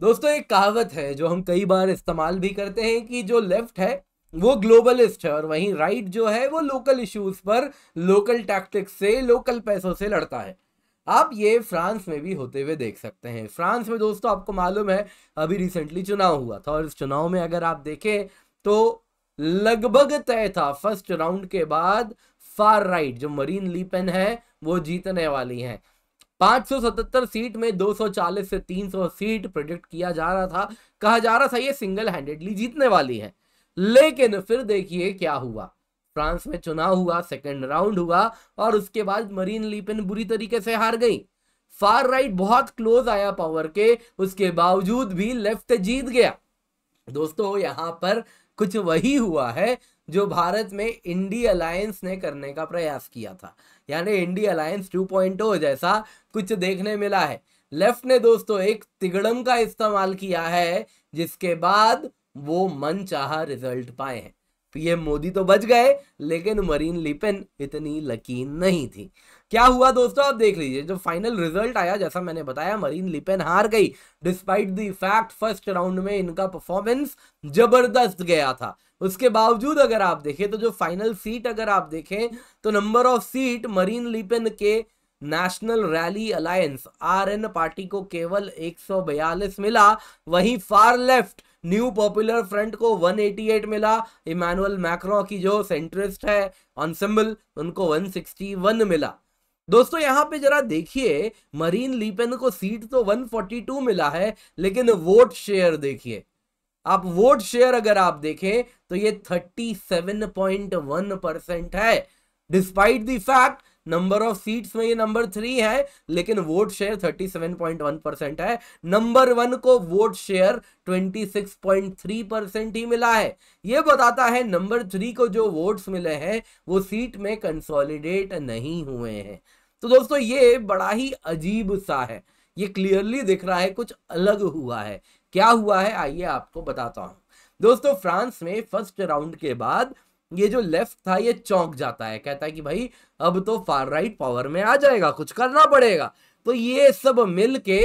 दोस्तों एक कहावत है जो हम कई बार इस्तेमाल भी करते हैं कि जो लेफ्ट है वो ग्लोबलिस्ट है और वहीं राइट जो है वो लोकल इश्यूज पर लोकल टैक्टिक्स से लोकल पैसों से लड़ता है आप ये फ्रांस में भी होते हुए देख सकते हैं फ्रांस में दोस्तों आपको मालूम है अभी रिसेंटली चुनाव हुआ था और इस चुनाव में अगर आप देखें तो लगभग तय था फर्स्ट राउंड के बाद फार राइट जो मरीन लीपेन है वो जीतने वाली हैं 577 सीट में 240 से 300 सीट प्रोजेक्ट किया जा रहा था कहा जा रहा था ये सिंगल हैंडेडली जीतने वाली है लेकिन फिर देखिए क्या हुआ फ्रांस में चुनाव हुआ सेकेंड राउंड हुआ और उसके बाद मरीन लिपिन बुरी तरीके से हार गई फार राइट बहुत क्लोज आया पावर के उसके बावजूद भी लेफ्ट जीत गया दोस्तों यहां पर कुछ वही हुआ है जो भारत में इंडी अलायंस ने करने का प्रयास किया था यानी इंडी अलायंस 2.0 जैसा कुछ देखने मिला है लेफ्ट ने दोस्तों एक तिगड़म का इस्तेमाल किया है जिसके बाद वो मन चाह रिजल्ट पाए हैं पीएम मोदी तो बच गए लेकिन मरीन लिपिन इतनी लकीन नहीं थी क्या हुआ दोस्तों आप देख लीजिए जो फाइनल रिजल्ट आया जैसा मैंने बताया मरीन लिपेन हार गई despite the fact first round में इनका परफॉर्मेंस जबरदस्त गया था उसके बावजूद अगर आप देखें तो जो फाइनल सीट अगर आप देखें तो number of seat Marine Le Pen के National Rally alliance RN party को केवल 142 मिला वहीं far left New Popular Front को 188 मिला इमानुअल मैक्रो की जो सेंट्रिस्ट है ऑनसेम्बल उनको 161 मिला दोस्तों यहाँ पे जरा देखिए मरीन लीपेन को सीट तो 142 मिला है लेकिन वोट शेयर देखिए आप वोट शेयर अगर आप देखें तो ये 37.1 परसेंट है despite the fact number of seats में ये नंबर थ्री है लेकिन वोट शेयर 37.1 परसेंट है नंबर वन को वोट शेयर 26.3 परसेंट ही मिला है ये बताता है नंबर थ्री को जो वोट्स मिले हैं वो सीट में कंसोलिडेट नहीं हुए हैं तो दोस्तों ये बड़ा ही अजीब सा है ये क्लियरली दिख रहा है कुछ अलग हुआ है क्या हुआ है आइए आपको बताता हूं दोस्तों फ्रांस में फर्स्ट राउंड के बाद ये जो लेफ्ट था ये चौंक जाता है कहता है कि भाई अब तो फार राइट पावर में आ जाएगा कुछ करना पड़ेगा तो ये सब मिलके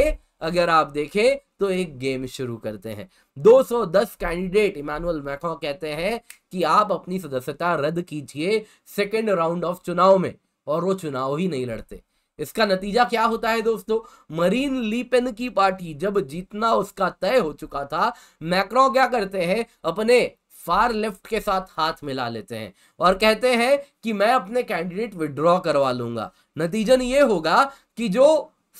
अगर आप देखें तो एक गेम शुरू करते हैं 210 कैंडिडेट इमानुअल मैको कहते हैं कि आप अपनी सदस्यता रद्द कीजिए सेकेंड राउंड ऑफ चुनाव में और वो चुनाव ही नहीं लड़ते इसका नतीजा क्या होता है दोस्तों मरीन लीपेन की पार्टी जब जीतना उसका तय हो चुका था मैक्रो क्या करते हैं अपने फार लेफ्ट के साथ हाथ मिला लेते हैं और कहते हैं कि मैं अपने कैंडिडेट विड्रॉ करवा लूंगा नतीजन ये होगा कि जो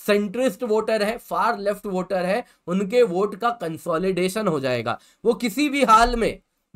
सेंट्रिस्ट वोटर है फार लेफ्ट वोटर है उनके वोट का कंसोलिडेशन हो जाएगा वो किसी भी हाल में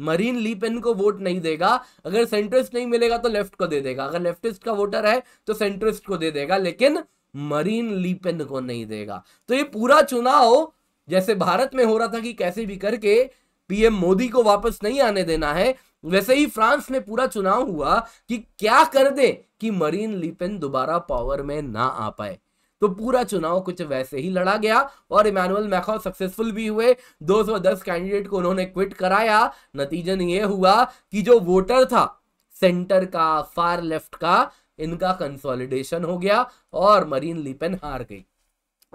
मरीन लीपेन को वोट नहीं देगा अगर सेंट्रिस्ट नहीं मिलेगा तो लेफ्ट को दे देगा अगर लेफ्टिस्ट का वोटर है तो सेंट्रिस्ट को दे देगा लेकिन मरीन लीपेन को नहीं देगा तो ये पूरा चुनाव जैसे भारत में हो रहा था कि कैसे भी करके पीएम मोदी को वापस नहीं आने देना है वैसे ही फ्रांस में पूरा चुनाव हुआ कि क्या कर दे कि मरीन लीपेन दोबारा पावर में ना आ पाए तो पूरा चुनाव कुछ वैसे ही लड़ा गया और इमानुअल मैखौ सक्सेसफुल भी हुए 210 कैंडिडेट को उन्होंने क्विट कराया नतीजन ये हुआ कि जो वोटर था सेंटर का फार लेफ्ट का इनका कंसोलिडेशन हो गया और मरीन लिपेन हार गई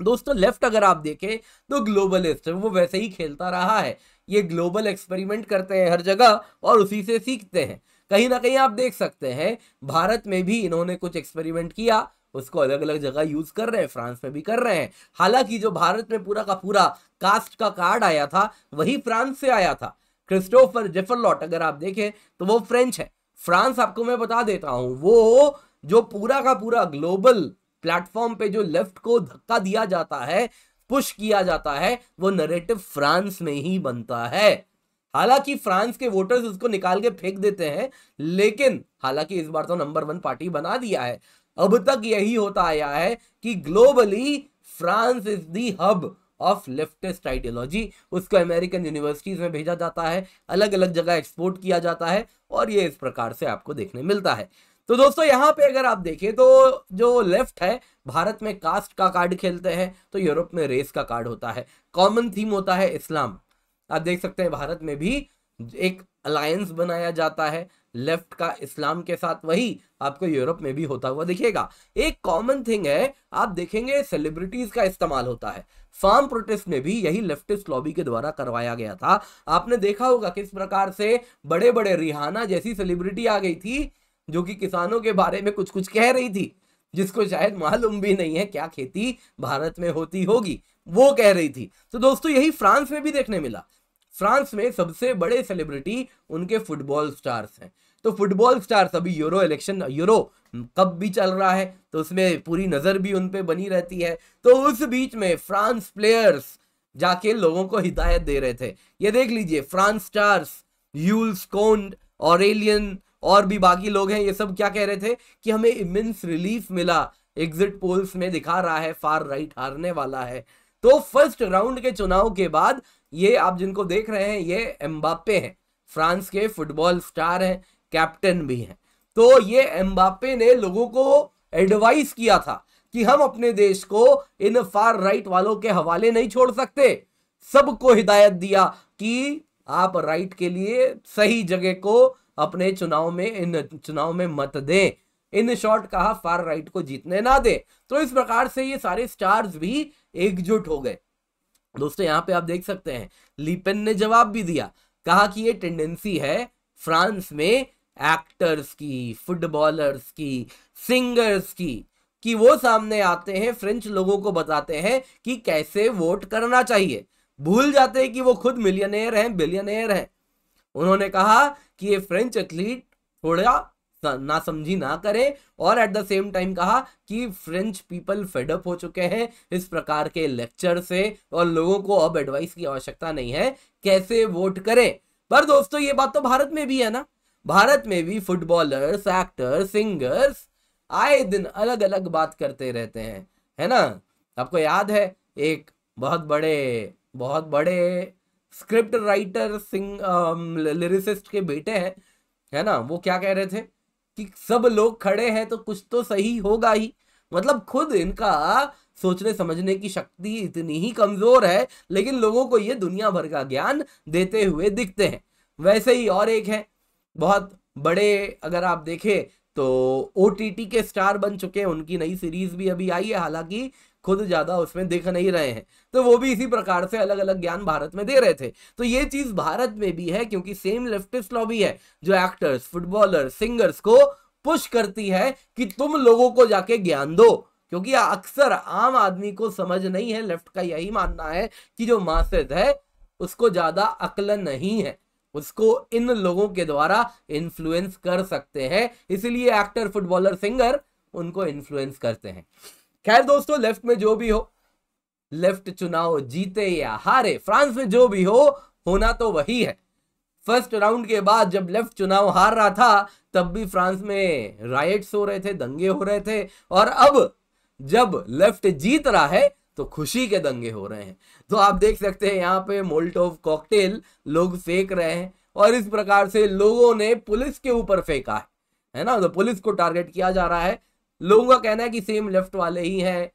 दोस्तों लेफ्ट अगर आप देखें तो ग्लोबलिस्ट वो वैसे ही खेलता रहा है ये ग्लोबल एक्सपेरिमेंट करते हैं हर जगह और उसी से सीखते हैं कहीं ना कहीं आप देख सकते हैं भारत में भी इन्होंने कुछ एक्सपेरिमेंट किया उसको अलग अलग जगह यूज कर रहे हैं फ्रांस में भी कर रहे हैं हालांकि जो भारत में पूरा का पूरा कास्ट का कार्ड आया था वही फ्रांस से आया था क्रिस्टोफर जेफरलॉट अगर आप देखें तो वो फ्रेंच है फ्रांस आपको मैं बता देता हूं वो जो पूरा का पूरा ग्लोबल प्लेटफॉर्म पे जो लेफ्ट को धक्का दिया जाता है पुश किया जाता है वो नरेटिव फ्रांस में ही बनता है हालांकि फ्रांस के वोटर्स उसको निकाल के फेंक देते हैं लेकिन हालांकि इस बार तो नंबर वन पार्टी बना दिया है अब तक यही होता आया है कि globally France is the hub of leftist ideology उसको अमेरिकन यूनिवर्सिटीज में भेजा जाता है अलग अलग जगह एक्सपोर्ट किया जाता है और ये इस प्रकार से आपको देखने मिलता है तो दोस्तों यहाँ पे अगर आप देखें तो जो लेफ्ट है भारत में कास्ट का कार्ड खेलते हैं तो यूरोप में रेस का कार्ड होता है कॉमन थीम होता है इस्लाम आप देख सकते हैं भारत में भी एक अलायंस बनाया जाता है लेफ्ट का इस्लाम के साथ वही आपको यूरोप में भी होता हुआ दिखेगा एक कॉमन थिंग है आप देखेंगे सेलिब्रिटीज का इस्तेमाल होता है फार्म प्रोटेस्ट में भी यही लेफ्टिस्ट लॉबी के द्वारा करवाया गया था आपने देखा होगा किस प्रकार से बड़े बड़े रिहाना जैसी सेलिब्रिटी आ गई थी जो कि किसानों के बारे में कुछ कुछ कह रही थी जिसको शायद मालूम भी नहीं है क्या खेती भारत में होती होगी वो कह रही थी तो दोस्तों यही फ्रांस में भी देखने मिला फ्रांस में सबसे बड़े सेलिब्रिटी उनके फुटबॉल स्टार्स हैं तो फुटबॉल स्टार्स अभी यूरो इलेक्शन यूरो कप भी चल रहा है तो उसमें पूरी नज़र भी उन पर बनी रहती है तो उस बीच में फ्रांस प्लेयर्स जाके लोगों को हिदायत दे रहे थे ये देख लीजिए फ्रांस स्टार्स यूल्स कोंड ऑरेलियन और भी बाकी लोग हैं ये सब क्या कह रहे थे कि हमें इमेंस रिलीफ मिला एग्जिट पोल्स में दिखा रहा है फार राइट हारने वाला है तो फर्स्ट राउंड के चुनाव के बाद ये आप जिनको देख रहे हैं ये एम्बापे हैं फ्रांस के फुटबॉल स्टार हैं कैप्टन भी हैं तो ये एम्बापे ने लोगों को एडवाइस किया था कि हम अपने देश को इन फार राइट वालों के हवाले नहीं छोड़ सकते सबको हिदायत दिया कि आप राइट के लिए सही जगह को अपने चुनाव में इन चुनाव में मत दें इन शॉर्ट कहा फार राइट को जीतने ना दें तो इस प्रकार से ये सारे स्टार्स भी एकजुट हो गए दोस्तों यहाँ पे आप देख सकते हैं लिपेन ने जवाब भी दिया कहा कि ये टेंडेंसी है फ्रांस में एक्टर्स की फुटबॉलर्स की सिंगर्स की कि वो सामने आते हैं फ्रेंच लोगों को बताते हैं कि कैसे वोट करना चाहिए भूल जाते हैं कि वो खुद मिलियनेयर हैं बिलियनेयर हैं उन्होंने कहा कि ये फ्रेंच एथलीट थोड़ा ना समझी ना करें और एट द सेम टाइम कहा कि फ्रेंच पीपल फेडअप हो चुके हैं इस प्रकार के लेक्चर से और लोगों को अब एडवाइस की आवश्यकता नहीं है कैसे वोट करें पर दोस्तों ये बात तो भारत में भी है ना भारत में भी फुटबॉलर्स एक्टर सिंगर्स आए दिन अलग अलग बात करते रहते हैं है ना आपको याद है एक बहुत बड़े बहुत बड़े स्क्रिप्ट राइटर सिंग लिरिसिस्ट के बेटे हैं है ना वो क्या कह रहे थे कि सब लोग खड़े हैं तो कुछ तो सही होगा ही मतलब खुद इनका सोचने समझने की शक्ति इतनी ही कमज़ोर है लेकिन लोगों को ये दुनिया भर का ज्ञान देते हुए दिखते हैं वैसे ही और एक है बहुत बड़े अगर आप देखें तो ओ के स्टार बन चुके हैं उनकी नई सीरीज़ भी अभी आई है हालांकि खुद ज़्यादा उसमें दिख नहीं रहे हैं तो वो भी इसी प्रकार से अलग अलग ज्ञान भारत में दे रहे थे तो ये चीज़ भारत में भी है क्योंकि सेम लेफ्टिस्ट लॉबी है जो एक्टर्स फुटबॉलर सिंगर्स को पुश करती है कि तुम लोगों को जाके ज्ञान दो क्योंकि अक्सर आम आदमी को समझ नहीं है लेफ्ट का यही मानना है कि जो मासेज है उसको ज़्यादा अकल नहीं है उसको इन लोगों के द्वारा इन्फ्लुएंस कर सकते हैं इसीलिए एक्टर फुटबॉलर सिंगर उनको इन्फ्लुएंस करते हैं खैर दोस्तों लेफ्ट में जो भी हो लेफ्ट चुनाव जीते या हारे फ्रांस में जो भी हो होना तो वही है फर्स्ट राउंड के बाद जब लेफ्ट चुनाव हार रहा था तब भी फ्रांस में राइट्स हो रहे थे दंगे हो रहे थे और अब जब लेफ्ट जीत रहा है तो खुशी के दंगे हो रहे हैं तो आप देख सकते हैं यहाँ पे मोल्टोव कॉकटेल लोग फेंक रहे हैं और इस प्रकार से लोगों ने पुलिस के ऊपर फेंका है है ना तो पुलिस को टारगेट किया जा रहा है लोगों का कहना है कि सेम लेफ्ट वाले ही हैं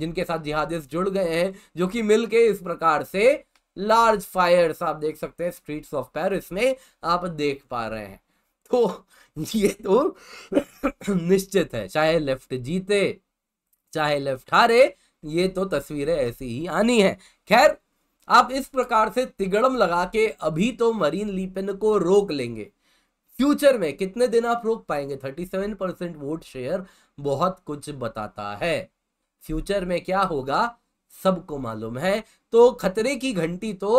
जिनके साथ जिहादिस्ट जुड़ गए हैं जो कि मिलके इस प्रकार से लार्ज फायर्स आप देख सकते हैं स्ट्रीट्स ऑफ पेरिस में आप देख पा रहे हैं तो ये तो निश्चित है चाहे लेफ्ट जीते चाहे लेफ्ट हारे ये तो तस्वीरें ऐसी ही आनी है खैर आप इस प्रकार से तिगड़म लगा के अभी तो मरीन लीपेन को रोक लेंगे फ्यूचर में कितने दिन आप रोक पाएंगे 37 परसेंट वोट शेयर बहुत कुछ बताता है फ्यूचर में क्या होगा सबको मालूम है तो खतरे की घंटी तो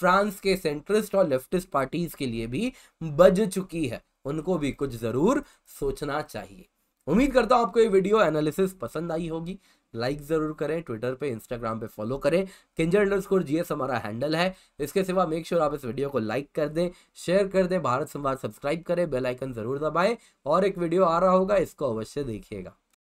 फ्रांस के सेंट्रिस्ट और लेफ्टिस्ट पार्टीज के लिए भी बज चुकी है उनको भी कुछ जरूर सोचना चाहिए उम्मीद करता हूं आपको ये वीडियो एनालिसिस पसंद आई होगी लाइक ज़रूर करें ट्विटर पे इंस्टाग्राम पे फॉलो करें किंजर अंडर स्कोर जी हमारा हैंडल है इसके सिवा मेक श्योर आप इस वीडियो को लाइक कर दें शेयर कर दें भारत संवाद सब्सक्राइब करें बेल आइकन ज़रूर दबाएं और एक वीडियो आ रहा होगा इसको अवश्य देखिएगा